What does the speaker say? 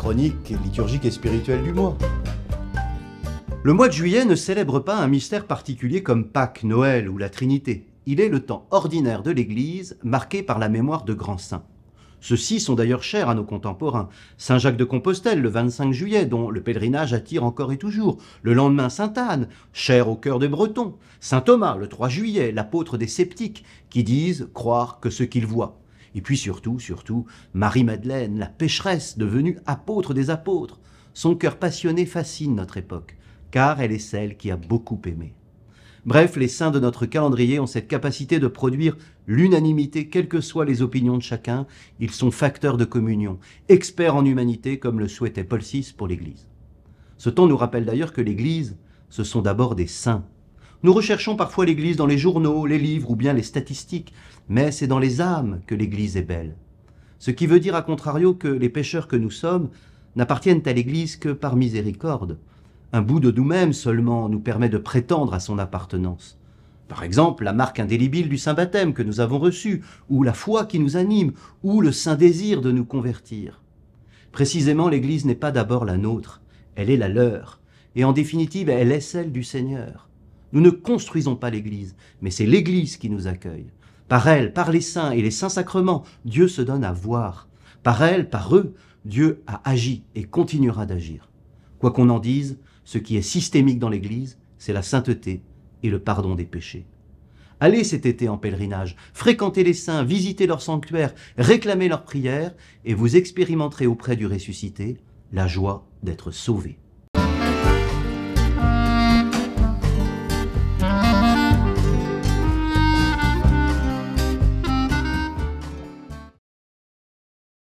chronique liturgique et spirituelle du mois. Le mois de juillet ne célèbre pas un mystère particulier comme Pâques, Noël ou la Trinité. Il est le temps ordinaire de l'Église marqué par la mémoire de grands saints. Ceux-ci sont d'ailleurs chers à nos contemporains. Saint Jacques de Compostelle, le 25 juillet, dont le pèlerinage attire encore et toujours. Le lendemain, Sainte Anne, cher au cœur des Bretons. Saint Thomas, le 3 juillet, l'apôtre des sceptiques, qui disent croire que ce qu'ils voient. Et puis surtout, surtout, Marie-Madeleine, la pécheresse devenue apôtre des apôtres. Son cœur passionné fascine notre époque, car elle est celle qui a beaucoup aimé. Bref, les saints de notre calendrier ont cette capacité de produire l'unanimité, quelles que soient les opinions de chacun. Ils sont facteurs de communion, experts en humanité, comme le souhaitait Paul VI pour l'Église. Ce temps nous rappelle d'ailleurs que l'Église, ce sont d'abord des saints, nous recherchons parfois l'Église dans les journaux, les livres ou bien les statistiques, mais c'est dans les âmes que l'Église est belle. Ce qui veut dire à contrario que les pécheurs que nous sommes n'appartiennent à l'Église que par miséricorde. Un bout de nous-mêmes seulement nous permet de prétendre à son appartenance. Par exemple, la marque indélébile du saint baptême que nous avons reçu, ou la foi qui nous anime, ou le saint désir de nous convertir. Précisément, l'Église n'est pas d'abord la nôtre, elle est la leur, et en définitive, elle est celle du Seigneur. Nous ne construisons pas l'Église, mais c'est l'Église qui nous accueille. Par elle, par les saints et les saints sacrements, Dieu se donne à voir. Par elle, par eux, Dieu a agi et continuera d'agir. Quoi qu'on en dise, ce qui est systémique dans l'Église, c'est la sainteté et le pardon des péchés. Allez cet été en pèlerinage, fréquentez les saints, visitez leurs sanctuaires, réclamez leurs prières, et vous expérimenterez auprès du ressuscité la joie d'être sauvé.